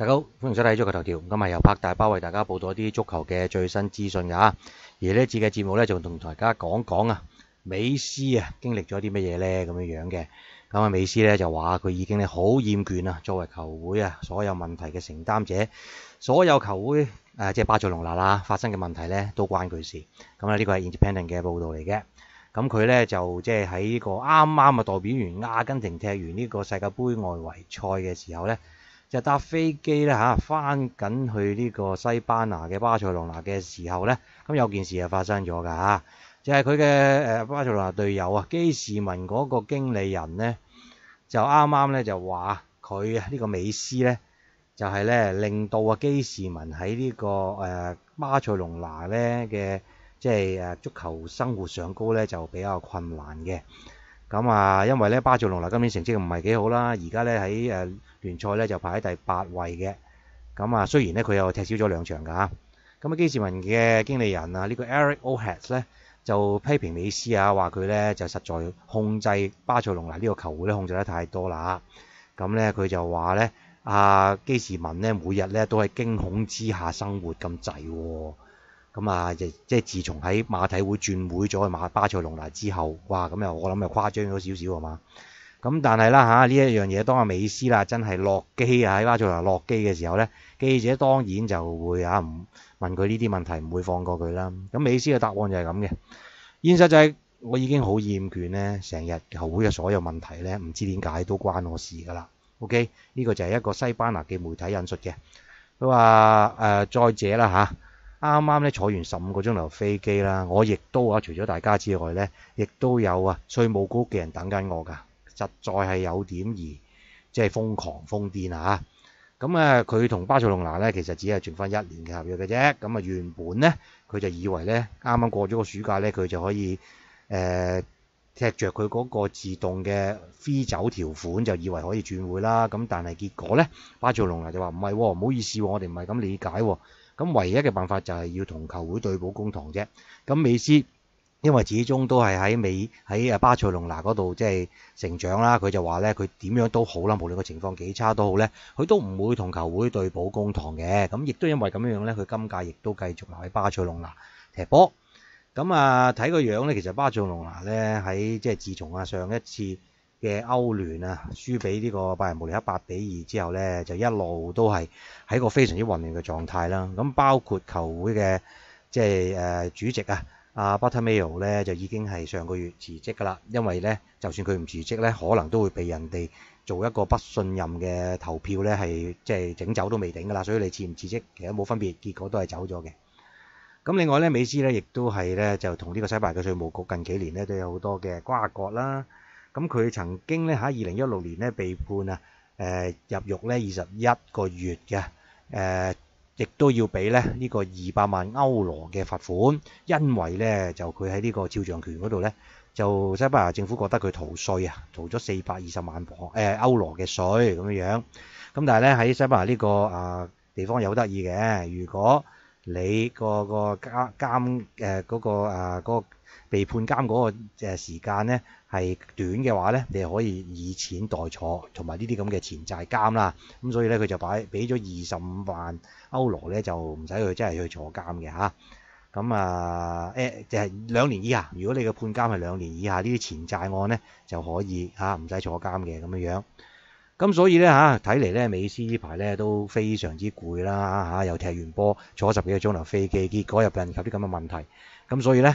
大家好，欢迎收睇足球头条。今日由拍大包为大家报道一啲足球嘅最新资讯噶吓，而呢次嘅节目咧，就同大家讲讲啊，美斯啊经历咗啲乜嘢咧，咁样样嘅。咁啊，美斯咧就话佢已经咧好厌倦啊，作为球会啊所有问题嘅承担者，所有球会诶即系巴塞隆拿啦发生嘅问题咧都关佢事。咁啊，呢个系 Independent 嘅报道嚟嘅。咁佢咧就即系喺呢个啱啱啊代表完阿根廷踢完呢个世界杯外围赛嘅时候咧。就搭飛機咧嚇，翻緊去呢個西班牙嘅巴塞隆拿嘅時候咧，咁有件事就發生咗㗎嚇，就係佢嘅誒巴塞隆拿隊友啊基士文嗰個經理人咧，就啱啱咧就話佢呢個美斯咧，就係咧令到啊基士文喺呢個誒巴塞隆拿咧嘅即係誒足球生活上高咧就比較困難嘅。咁啊，因為咧巴塞隆拿今年成績唔係幾好啦，而家咧喺誒聯賽咧就排喺第八位嘅。咁啊，雖然咧佢又踢少咗兩場㗎咁啊，基士文嘅經理人啊，呢個 Eric o h a t s 咧就批評美斯啊，話佢咧就實在控制巴塞隆拿呢個球會咧控制得太多啦。咁咧佢就話咧，阿基士文咧每日咧都係驚恐之下生活咁滯喎。咁啊，即係自從喺馬體會轉會咗去馬巴塞隆拿之後，哇！咁又我諗又誇張咗少少啊嘛。咁但係啦嚇，呢一樣嘢當阿美斯啦，真係落機啊喺巴塞拿落機嘅時候咧，記者當然就會啊唔問佢呢啲問題，唔會放過佢啦。咁美斯嘅答案就係咁嘅。現實就係我已經好厭倦咧，成日後會嘅所有問題咧，唔知點解都關我事㗎啦。OK，呢個就係一個西班牙嘅媒體引述嘅。佢話誒，再者啦嚇。啱啱咧坐完十五個鐘頭飛機啦，我亦都啊，除咗大家之外咧，亦都有啊，税慕局嘅人等緊我噶，實在係有點而即係瘋狂瘋癲啊！咁啊，佢同巴塞隆拿咧，其實只係剩翻一年嘅合約嘅啫。咁啊，原本咧，佢就以為咧，啱啱過咗個暑假咧，佢就可以誒踢着佢嗰個自動嘅飛走條款，就以為可以轉會啦。咁但係結果咧，巴塞隆拿就話唔係，唔好意思，我哋唔係咁理解。咁唯一嘅辦法就係要同球會對簿公堂啫。咁美斯因為始終都係喺美喺啊巴塞隆拿嗰度即係成長啦，佢就話咧佢點樣都好啦，無論個情況幾差都好咧，佢都唔會同球會對簿公堂嘅。咁亦都因為咁樣咧，佢今屆亦都繼續留喺巴塞隆拿踢波。咁啊睇個樣咧，其實巴塞隆拿咧喺即係自從啊上一次。嘅歐聯啊，輸俾呢個拜仁慕尼黑八比二之後咧，就一路都係喺個非常之混亂嘅狀態啦。咁包括球會嘅即係誒主席啊，阿 b 特 t t e m a i l 咧就已經係上個月辭職㗎啦。因為咧，就算佢唔辭職咧，可能都會被人哋做一個不信任嘅投票咧，係即係整走都未定㗎啦。所以你辭唔辭職其實冇分別，結果都係走咗嘅。咁另外咧，美斯咧亦都係咧就同呢個西班牙嘅税務局近幾年咧都有好多嘅瓜葛啦。咁佢曾經咧喺二零一六年咧被判啊，誒入獄咧二十一個月嘅，誒亦都要俾咧呢個二百萬歐羅嘅罰款，因為咧就佢喺呢個肖像權嗰度咧，就西班牙政府覺得佢逃税啊，逃咗四百二十萬葡誒歐羅嘅税咁樣樣。咁但係咧喺西班牙呢個啊地方有得意嘅，如果你個個監監誒嗰個啊嗰。被判監嗰個誒時間咧係短嘅話咧，你可以以錢代坐同埋呢啲咁嘅錢債監啦。咁所以咧佢就擺俾咗二十五萬歐羅咧，就唔使去真係去坐監嘅嚇。咁啊誒就係兩年以下，如果你嘅判監係兩年以下，呢啲錢債案咧就可以嚇唔使坐監嘅咁樣樣。咁所以咧嚇睇嚟咧，美斯呢排咧都非常之攰啦嚇，又踢完波坐十幾個鐘頭飛機，結果入邊及啲咁嘅問題。咁所以咧。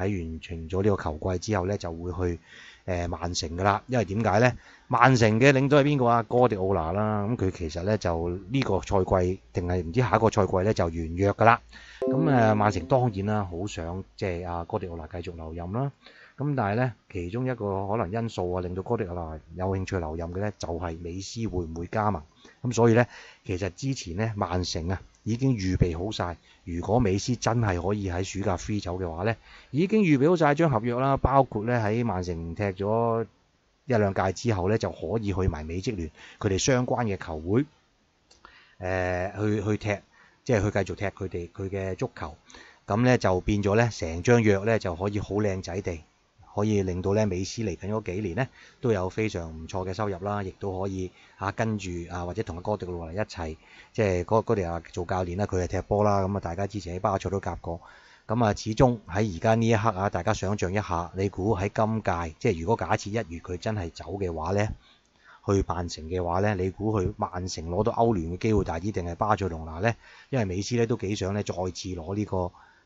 喺完成咗呢個球季之後咧，就會去誒曼城噶啦。因為點解咧？曼城嘅領隊係邊個啊？哥迪奧拿啦。咁佢其實咧就呢個賽季定係唔知下一個賽季咧就完約噶啦。咁誒曼城當然啦，好想即係阿哥迪奧拿繼續留任啦。咁但係咧，其中一個可能因素啊，令到哥迪奧拿有興趣留任嘅咧，就係美斯會唔會加盟。咁所以咧，其實之前咧，曼城啊～已經預備好晒。如果美斯真係可以喺暑假 free 走嘅話呢已經預備好晒張合約啦，包括呢喺曼城踢咗一兩屆之後呢，就可以去埋美職聯佢哋相關嘅球會，誒去去踢，即係去繼續踢佢哋佢嘅足球，咁呢就變咗呢成張約呢就可以好靚仔地。可以令到咧，美斯嚟緊嗰幾年咧，都有非常唔錯嘅收入啦，亦都可以啊跟住啊，或者同阿哥迪路尼一齊，即係嗰嗰啲啊做教練啦，佢係踢波啦，咁啊大家之前喺巴塞都夾過，咁啊始終喺而家呢一刻啊，大家想象一下，你估喺今屆，即係如果假設一月佢真係走嘅話咧，去曼城嘅話咧，你估去曼城攞到歐聯嘅機會大啲定係巴塞隆拿咧？因為美斯咧都幾想咧再次攞呢個。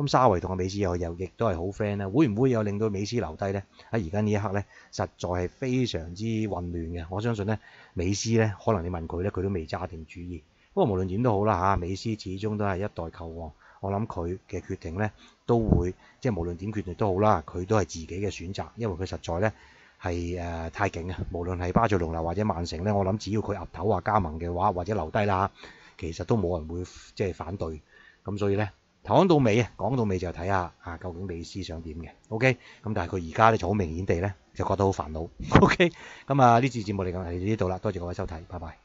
咁沙維同阿美斯又又亦都係好 friend 咧，會唔會又令到美斯留低咧？喺而家呢一刻咧，實在係非常之混亂嘅。我相信咧，美斯咧，可能你問佢咧，佢都未揸定主意。不過無論點都好啦嚇，美斯始終都係一代球王。我諗佢嘅決定咧，都會即係無論點決定都好啦，佢都係自己嘅選擇，因為佢實在咧係誒太勁啊！無論係巴塞隆拿或者曼城咧，我諗只要佢岌頭話加盟嘅話，或者留低啦，其實都冇人會即係反對。咁所以咧。讲到尾啊，讲到尾就睇下啊，究竟你思想点嘅？OK，咁但系佢而家咧就好明显地咧，就觉得好烦恼。OK，咁啊呢次节目嚟紧系呢度啦，多谢各位收睇，拜拜。